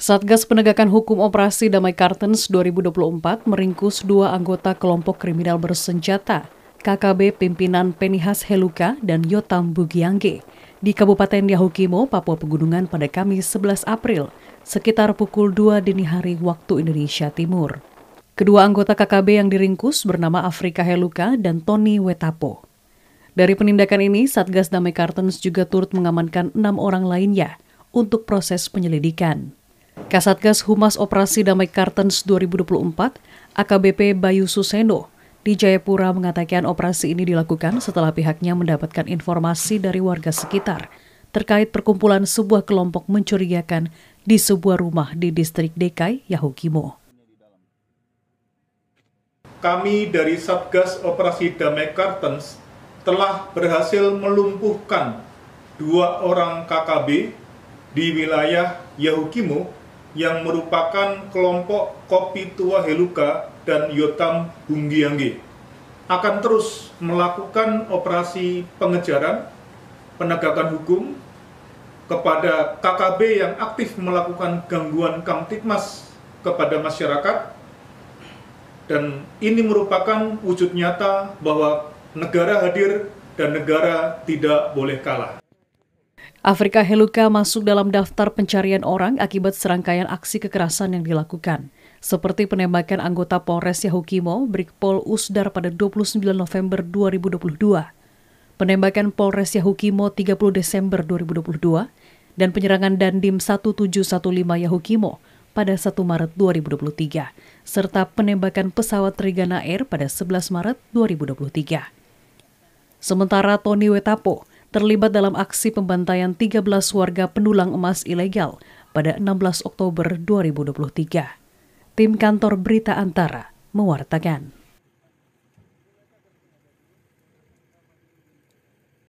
Satgas Penegakan Hukum Operasi Damai Kartens 2024 meringkus dua anggota kelompok kriminal bersenjata, KKB pimpinan Penihas Heluka dan Yotam Bugiangge, di Kabupaten Yahukimo, Papua Pegunungan pada Kamis 11 April, sekitar pukul 2 dini hari waktu Indonesia Timur. Kedua anggota KKB yang diringkus bernama Afrika Heluka dan Tony Wetapo. Dari penindakan ini, Satgas Damai Kartens juga turut mengamankan enam orang lainnya untuk proses penyelidikan. Kasatgas Humas Operasi Damai Kartens 2024, AKBP Bayu Suseno, di Jayapura mengatakan operasi ini dilakukan setelah pihaknya mendapatkan informasi dari warga sekitar terkait perkumpulan sebuah kelompok mencurigakan di sebuah rumah di distrik Dekai, Yahukimo. Kami dari Satgas Operasi Damai Kartens telah berhasil melumpuhkan dua orang KKB di wilayah Yahukimo yang merupakan kelompok Kopi Tua Heluka dan Yotam Hunggiangge akan terus melakukan operasi pengejaran, penegakan hukum kepada KKB yang aktif melakukan gangguan Kamtipmas kepada masyarakat dan ini merupakan wujud nyata bahwa negara hadir dan negara tidak boleh kalah. Afrika Heluka masuk dalam daftar pencarian orang akibat serangkaian aksi kekerasan yang dilakukan, seperti penembakan anggota Polres Yahukimo, Brigpol Usdar pada 29 November 2022, penembakan Polres Yahukimo 30 Desember 2022, dan penyerangan Dandim 1715 Yahukimo pada 1 Maret 2023, serta penembakan pesawat Trigana Air pada 11 Maret 2023. Sementara Tony Wetapo, terlibat dalam aksi pembantaian 13 warga pendulang emas ilegal pada 16 Oktober 2023. Tim kantor Berita Antara mewartakan.